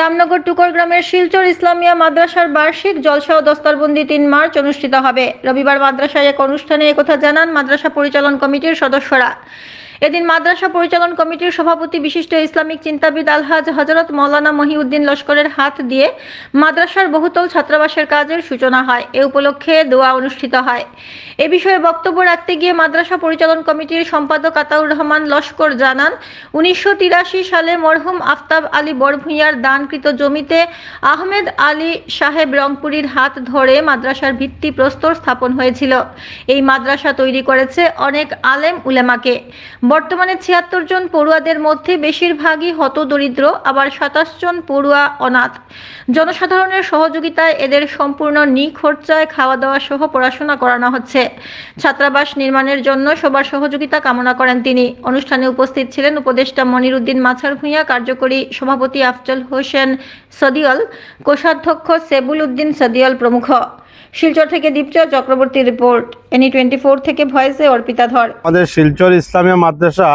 রামনগর টুকর গ্রামের শিলচর ইসলামিয়া মাদ্রাসার বার্ষিক জলসা ও দস্তারবন্দি তিন মার্চ অনুষ্ঠিত হবে রবিবার মাদ্রাসায় এক অনুষ্ঠানে একথা জানান মাদ্রাসা পরিচালন কমিটির সদস্যরা এদিন মাদ্রাসা পরিচালন কমিটির সভাপতি বিশিষ্ট ইসলামিক চিন্তাবিদ আলহাজ হজরত মৌলানা মহিউদ্দিন লস্করের হাত দিয়ে মাদ্রাসার বহুতল ছাত্রাবাসের কাজের সূচনা হয় এ উপলক্ষে দোয়া অনুষ্ঠিত হয় এ বিষয়ে বক্তব্য রাখতে গিয়ে মাদ্রাসা পরিচালন কমিটির সম্পাদক আতাউর রহমান লস্কর জানান উনিশশো সালে মরহুম আফতাব আলী বরভুইয়ার দানকৃত জমিতে আহমেদ আলী সাহেব রংপুরীর হাত ধরে মাদ্রাসার ভিত্তি প্রস্তর স্থাপন হয়েছিল এই মাদ্রাসা তৈরি করেছে অনেক আলেম উলেমাকে বর্তমানে ছিয়াত্তর জন পড়ুয়াদের মধ্যে বেশিরভাগই হতদরিদ্র আবার সাতাশ জন পড়ুয়া অনাথ জনসাধারণের সহযোগিতায় এদের সম্পূর্ণ নিখরচায় খাওয়া দাওয়া সহ পড়াশোনা করানো হচ্ছে ছাত্রাবাস নির্মাণের জন্য সবার সহযোগিতা কামনা করেন তিনি অনুষ্ঠানে উপস্থিত ছিলেন উপদেষ্টা মনিরুদ্দিন মাছার ভূঁইয়া কার্যকরী সভাপতি আফজল হোসেন সদিয়ল কোষাধ্যক্ষ সেবুল উদ্দিন সদিয়ল প্রমুখ শিলচর থেকে দীপচর Chakraborty report any twenty four থেকে ভয়েসে অর্পিতা ধর আমাদের শিলচর ইসলামিয়া মাদ্রাসা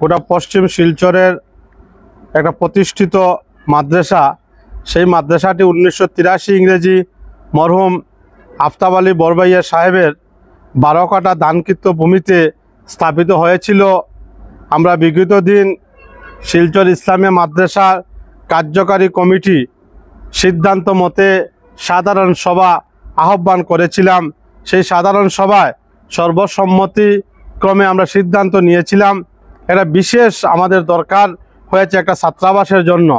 গোটা পশ্চিম শিলচরের একটা প্রতিষ্ঠিত মাদ্রাসা সেই মাদ্রাসাটি উনিশশো তিরাশি ইংরেজি মরহুম আফতাব আলী বরবাইয়া সাহেবের বারো কাটা দানকৃত ভূমিতে স্থাপিত হয়েছিল আমরা বিগত দিন শিলচর ইসলামী মাদ্রাসার কার্যকারী কমিটি সিদ্ধান্ত মতে সাধারণ সভা আহ্বান করেছিলাম সেই সাধারণ সভায় সর্বসম্মতিক্রমে আমরা সিদ্ধান্ত নিয়েছিলাম এটা বিশেষ আমাদের দরকার হয়েছে একটা ছাত্রাবাসের জন্য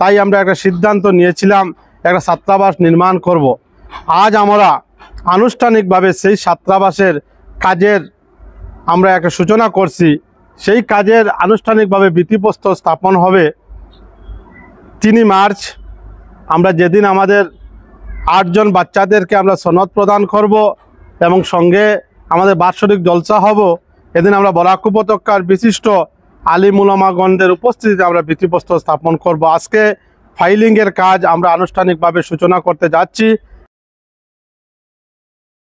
তাই আমরা একটা সিদ্ধান্ত নিয়েছিলাম একটা ছাত্রাবাস নির্মাণ করব। আজ আমরা আনুষ্ঠানিকভাবে সেই ছাত্রাবাসের কাজের আমরা একটা সূচনা করছি সেই কাজের আনুষ্ঠানিকভাবে ভিত্তিপ্রস্তর স্থাপন হবে তিনি মার্চ আমরা যেদিন আমাদের আটজন বাচ্চাদেরকে আমরা সনদ প্রদান করব এবং সঙ্গে আমাদের বাৎসরিক জলসা হব এদিন আমরা বরাক উপত্যকার বিশিষ্ট মুলামাগণদের উপস্থিতিতে আমরা ভিত্তিপ্রস্তর স্থাপন করব আজকে ফাইলিংয়ের কাজ আমরা আনুষ্ঠানিকভাবে সূচনা করতে যাচ্ছি